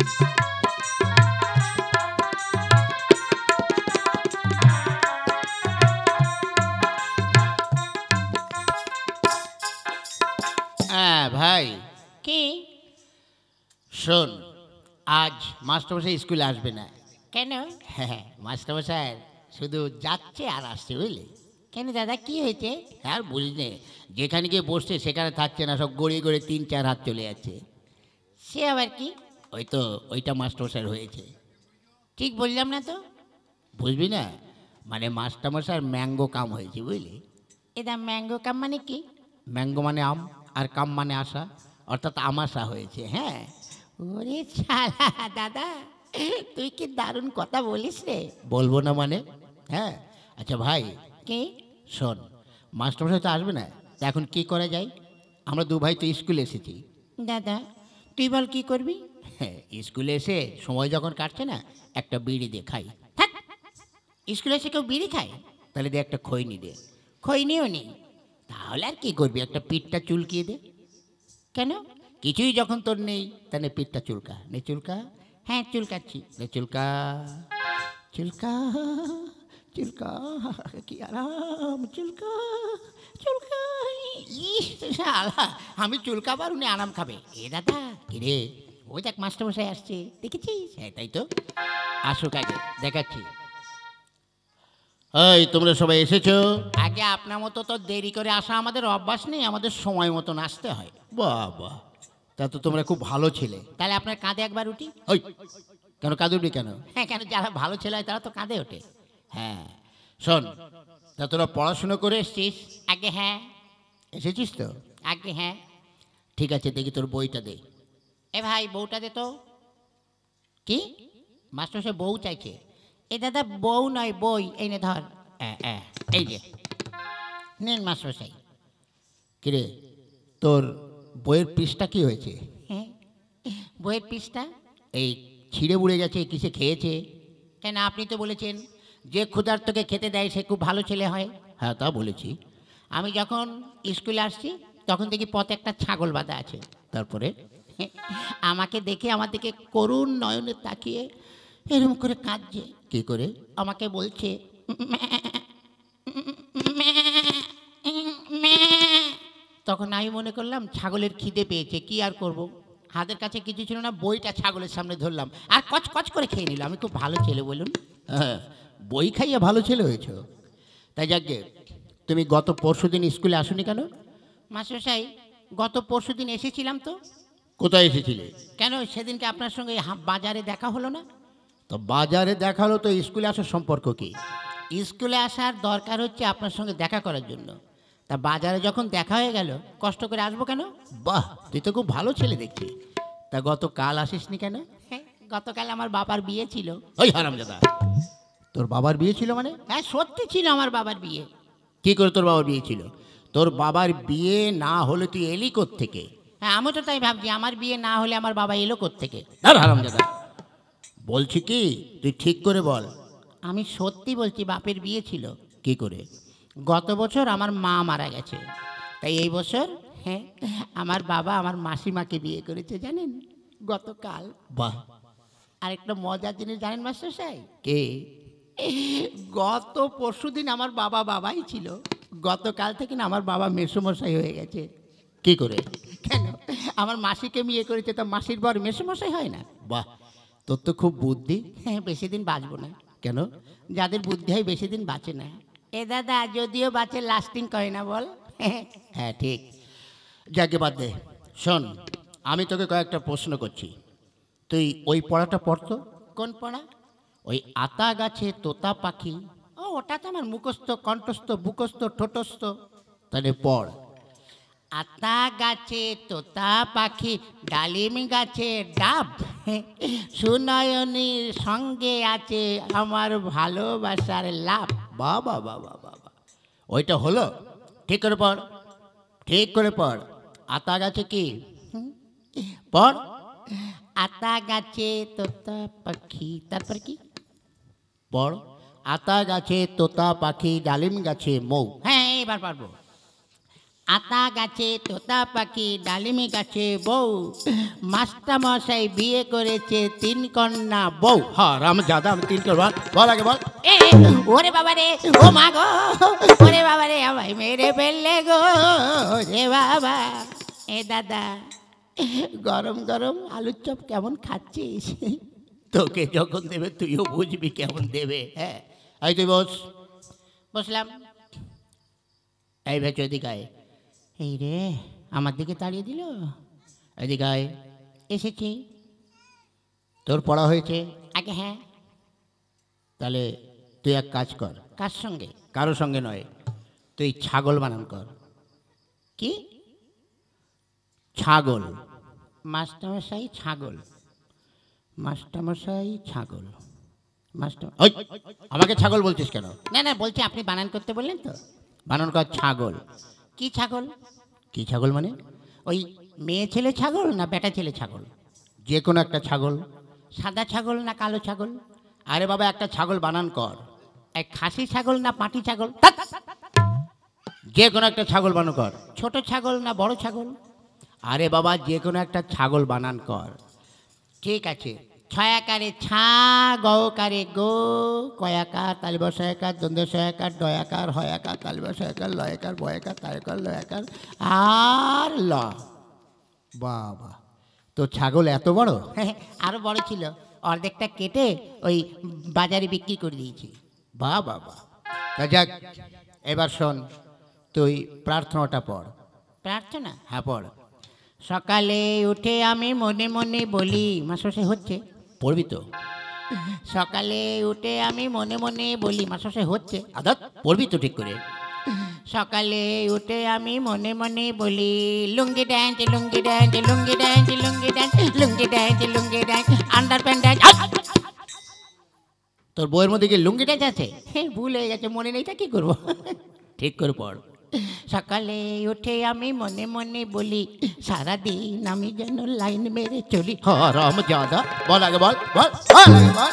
হ্যাঁ ভাই কি শোন আজ মাস্টারমশাই স্কুলে আসবে না কেন হ্যাঁ মাস্টারমশাই শুধু যাচ্ছে আর আসছে বুঝলি কেন দাদা কি হয়েছে আর বুঝলি যেখানে গিয়ে বসছে সেখানে থাকছে না সব গড়িয়ে গড়িয়ে তিন চার হাত চলে যাচ্ছে সে আবার কি ওই তো ওইটা মাস্টারমশাই হয়েছে ঠিক বললাম না তো বুঝবি না মানে মাস্টারমশার ম্যাঙ্গো কাম হয়েছে বুঝলি এটা ম্যাঙ্গো কাম মানে কি ম্যাঙ্গো মানে আম আর কাম মানে আশা অর্থাৎ আমাশা হয়েছে হ্যাঁ ওরে ছাড়া দাদা তুই কি দারুণ কথা বলিস রে বলবো না মানে হ্যাঁ আচ্ছা ভাই কে শোন মাস্টারমশাই তো আসবে না এখন কি করা যায় আমরা দু ভাই তো স্কুলে এসেছি দাদা তুই বল কি করবি হ্যাঁ স্কুলে এসে সময় যখন কাটছে না একটা বিড়ি দিয়ে খাই হ্যাঁ স্কুলে এসে কেউ বিড়ি খায় তাহলে দিয়ে একটা খৈনি দে খৈনিও নেই তাহলে আর কী করবি একটা পিঠটা চুলকিয়ে দে কেন কিছুই যখন তোর নেই তাহলে পিঠটা চুলকা নে চুলকা হ্যাঁ চুলকাচ্ছি নে চুলকা চুলকা চুলকা কি আরাম চুলকা চুলকা ইস আলা আমি চুলকাবার উনি আরাম খাবে এ দাদা কিরে ওই দেখ মাস্টারমশাই আসছে দেখেছিস হ্যাঁ তাই তো আসুক আগে দেখাচ্ছি এই তোমরা সবাই এসেছো আগে আপনার মতো তো দেরি করে আসা আমাদের অভ্যাস নেই আমাদের সময় মতন আসতে হয় বাহ বাবা তা তো তোমরা খুব ভালো ছেলে তাহলে আপনার কাঁধে একবার উঠি ওই কেন কাঁধে উঠি কেন হ্যাঁ কেন যারা ভালো ছেলে হয় তারা তো কাঁধে ওঠে হ্যাঁ শোন তা তোরা পড়াশুনো করে এসছিস আগে হ্যাঁ এসেছিস তো আগে হ্যাঁ ঠিক আছে দেখি তোর বইটা দে এ ভাই বউটা দে তো কি মাস্টার সে বউ চাইছে এ দাদা বউ নয় বই এই নে ধর এই যে নেন মাস্টার সাই কিরে তোর বইয়ের পিসটা কি হয়েছে হ্যাঁ বইয়ের পিসটা এই ছিঁড়ে বুড়ে গেছে কিসে খেয়েছে কেন আপনি তো বলেছেন যে ক্ষুধার্তকে খেতে দেয় সে খুব ভালো ছেলে হয় হ্যাঁ তা বলেছি আমি যখন স্কুলে আসছি তখন দেখি পথে একটা ছাগল বাঁধা আছে তারপরে আমাকে দেখে আমার দিকে করুণ নয়নে তাকিয়ে এরকম করে কাঁদছে কি করে আমাকে বলছে তখন আমি মনে করলাম ছাগলের খিদে পেয়েছে কি আর করব। হাতের কাছে কিছু ছিল না বইটা ছাগলের সামনে ধরলাম আর কচ কচ করে খেয়ে নিলাম আমি খুব ভালো ছেলে বলুন হ্যাঁ বই খাইয়ে ভালো ছেলে হয়েছ তাই যাকে তুমি গত পরশু দিন স্কুলে আসনি কেন মাস্টারসাই গত পরশু দিন এসেছিলাম তো কোথায় এসেছিলে কেন সেদিনকে আপনার সঙ্গে বাজারে দেখা হলো না তো বাজারে দেখা হলো তো স্কুলে আসার সম্পর্ক কি স্কুলে আসার দরকার হচ্ছে আপনার সঙ্গে দেখা করার জন্য তা বাজারে যখন দেখা হয়ে গেল কষ্ট করে আসবো কেন বাহ তুই তো খুব ভালো ছেলে দেখছি তা গতকাল আসিসনি কেন হ্যাঁ, গতকাল আমার বাবার বিয়ে ছিল ওই দাদা তোর বাবার বিয়ে ছিল মানে হ্যাঁ সত্যি ছিল আমার বাবার বিয়ে কি করে তোর বাবার বিয়ে ছিল তোর বাবার বিয়ে না হলে তুই এলি থেকে হ্যাঁ আমি তো তাই ভাবছি আমার বিয়ে না হলে আমার বাবা এলো কোথেকে বলছি কি তুই ঠিক করে বল আমি সত্যি বলছি বাপের বিয়ে ছিল কি করে গত বছর আমার মা মারা গেছে তাই এই বছর হ্যাঁ আমার বাবা আমার মাসিমাকে বিয়ে করেছে জানেন গতকাল বাহ একটা মজার জিনিস জানেন মাস্টার সাহেব কে গত পরশু দিন আমার বাবা বাবাই ছিল গতকাল থেকে না আমার বাবা মেসুমশাই হয়ে গেছে কি করে কেন আমার মাসিকে বিয়ে করেছে তো মাসির বর মশাই হয় না বাহ তোর তো খুব বুদ্ধি হ্যাঁ বেশি দিন বাঁচবো না কেন যাদের বুদ্ধি হয় বেশি দিন বাঁচে না এ দাদা যদিও বাঁচে লাস্টিং করে না বল হ্যাঁ ঠিক যাকে বাদ দে শোন আমি তোকে কয়েকটা প্রশ্ন করছি তুই ওই পড়াটা পড়তো কোন পড়া ওই আতা গাছে তোতা পাখি ও ওটা তো আমার মুখস্থ কণ্ঠস্থ বুকস্থ ঠোঁটস্থ তাহলে পড় আতা গাছে তোতা পাখি ডালিম গাছে ডাব সুনয়নীর সঙ্গে আছে আমার ভালোবাসার লাভ বাবা বাবা বাবা ওইটা হলো ঠিক করে পড় ঠিক করে পড় আতা গাছে কি পড় আতা গাছে তোতা পাখি তারপর কি পড় আতা গাছে তোতা পাখি ডালিম গাছে মৌ হ্যাঁ এবার পারবো আতা গাছে তোতা পাখি ডালিমি গাছে বউ মাস্টামশাই বিয়ে করেছে তিন কন্যা বউ হ্যাঁ রাম দাদা তিন কন্যা বল আগে বল ওরে বাবা রে ও মা গো ওরে বাবা রে আমায় মেরে ফেললে গো রে বাবা এ দাদা গরম গরম আলুর চপ কেমন খাচ্ছিস তোকে যখন দেবে তুইও বুঝবি কেমন দেবে হ্যাঁ এই তুই বস বসলাম এই ভেচদিকায় এই রে আমার দিকে তাড়িয়ে দিল এদিকায় এসেছি তোর পড়া হয়েছে আগে হ্যাঁ তাহলে তুই এক কাজ কর কার সঙ্গে কারো সঙ্গে নয় তুই ছাগল বানান কর কি ছাগল মাস্টারমশাই ছাগল মাস্টারমশাই ছাগল মাস্টার আমাকে ছাগল বলছিস কেন না না বলছি আপনি বানান করতে বললেন তো বানান কর ছাগল কি ছাগল কি ছাগল মানে ওই মেয়ে ছেলে ছাগল না বেটা ছেলে ছাগল যে কোনো একটা ছাগল সাদা ছাগল না কালো ছাগল আরে বাবা একটা ছাগল বানান কর এক খাসি ছাগল না পাটি ছাগল যে কোনো একটা ছাগল বানান কর ছোট ছাগল না বড় ছাগল আরে বাবা যে কোনো একটা ছাগল বানান কর ঠিক আছে ছয়াকারে ছা গৌকারে গো কয়াকার তালিব সয়াকার দ্বন্দ্ব সয়াকার দয়াকার হয়াকার তালিব সয়াকার লয়াকার বয়াকার তারকার লয়াকার আর ল বাবা তো ছাগল এত বড় আরও বড় ছিল অর্ধেকটা কেটে ওই বাজারে বিক্রি করে দিয়েছি বা বাবা তা যাক এবার শোন তুই প্রার্থনাটা পড় প্রার্থনা হ্যাঁ পড় সকালে উঠে আমি মনে মনে বলি মাসে হচ্ছে পড়বি তো সকালে উঠে আমি মনে মনে বলি মাসে হচ্ছে আদত পড়বি তো ঠিক করে সকালে উঠে আমি মনে মনে বলি lungi dance lungi dance lungi dance lungi dance lungi dance lungi dance underpant dance তোর বইয়ের মধ্যে কি লুঙ্গি ড্যান্স আছে ভুল হয়ে গেছে মনে নেই তা কী করবো ঠিক করে পড় সকালে উঠে আমি মনে মনে বলি সারাদিন আমি যেন লাইন মেরে চলি হরম জাদা বল আগে বল বল বল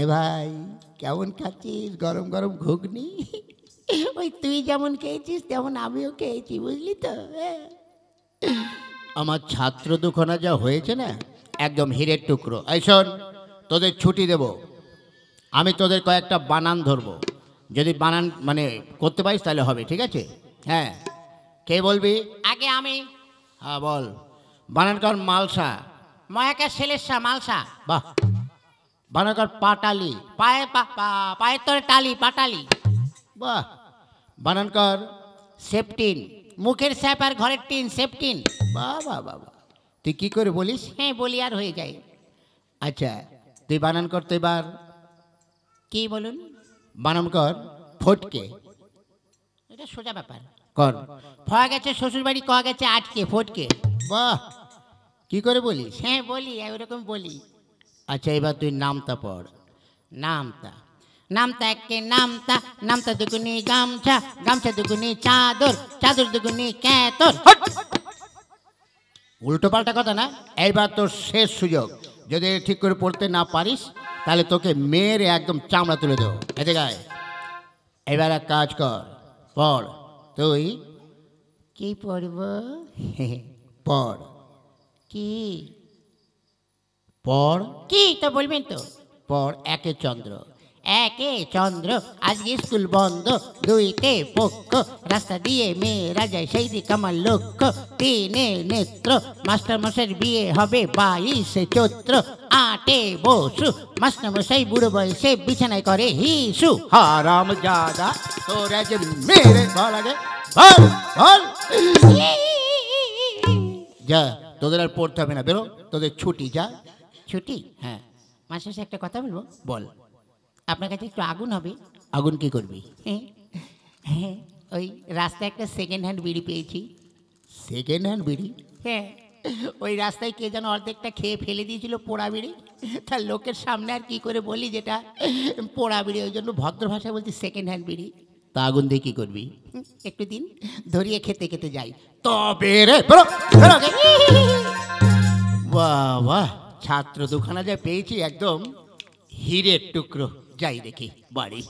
এ ভাই কেমন খাচ্ছিস গরম গরম ঘুগনি ওই তুই যেমন খেয়েছিস তেমন আমিও খেয়েছি বুঝলি তো আমার ছাত্র দুখানা যা হয়েছে না একদম হীরের টুকরো এই শোন তোদের ছুটি দেব আমি তোদের কয়েকটা বানান ধরব যদি বানান মানে করতে পারিস তাহলে হবে ঠিক আছে হ্যাঁ কে বলবি আগে আমি হ্যাঁ বল বানানকর মালসা ময়াকার শেলেসা মালসা বাহ বানানকর পাটালি পায়ে পায়ের তোর টালি পাটালি বাহ বানানকর সেপটিন মুখের স্যাপ আর ঘরের টিন সেপটিন বাহ বাহ বাহ তুই কী করে বলিস হ্যাঁ বলি আর হয়ে যায় আচ্ছা তুই বানান কর তো এবার কি বলুন বানান কর ফটকে এটা সোজা ব্যাপার কর ফয়া গেছে শ্বশুরবাড়ি কয়া গেছে আটকে ফটকে বাহ কি করে বলিস হ্যাঁ বলি ওরকম বলি আচ্ছা এবার তুই নামতা পড় নামতা নামতা একে নামতা নামতা দুগুনি গামছা গামছা দুগুনি চাদর চাদর দুগুনি কেতর উল্টো পাল্টা কথা না এইবার তোর শেষ সুযোগ যদি ঠিক করে পড়তে না পারিস তাহলে তোকে মেয়ের একদম চামড়া তুলে দেবো এতে গায়ে এবার এক কাজ কর পড় তুই কি পড়ব পড় কি পড় কি তা বলবেন তো পড় একে চন্দ্র একে চন্দ্র আজ স্কুল বন্ধ দুইতে পক্ষ রাস্তা দিয়ে মেয়েরা যায় সেই দিকে আমার লক্ষ্য তিনে নেত্র মাস্টারমশাইয়ের বিয়ে হবে বাইশে চৈত্র আটে বসু মাস্টারমশাই বুড়ো বয়সে বিছানায় করে হিসু হারাম জাদা তোরা মেরে ভাল ভাল ভাল যা তোদের আর পড়তে হবে না বেরো তোদের ছুটি যা ছুটি হ্যাঁ মাস্টার একটা কথা বলবো বল আপনার কাছে একটু আগুন হবে আগুন কি করবি হ্যাঁ হ্যাঁ ওই রাস্তায় একটা সেকেন্ড হ্যান্ড বিড়ি পেয়েছি সেকেন্ড হ্যান্ড বিড়ি হ্যাঁ ওই রাস্তায় কে যেন অর্ধেকটা খেয়ে ফেলে দিয়েছিল পোড়া বিড়ি তার লোকের সামনে আর কি করে বলি যেটা পোড়া বিড়ি ওই জন্য ভদ্র ভাষায় বলছি সেকেন্ড হ্যান্ড বিড়ি তা আগুন দিয়ে কী করবি একটু দিন ধরিয়ে খেতে খেতে যাই তবে রে বাহ বাহ ছাত্র দুখানা যা পেয়েছি একদম হিরের টুকরো যাই দেখি বাড়ি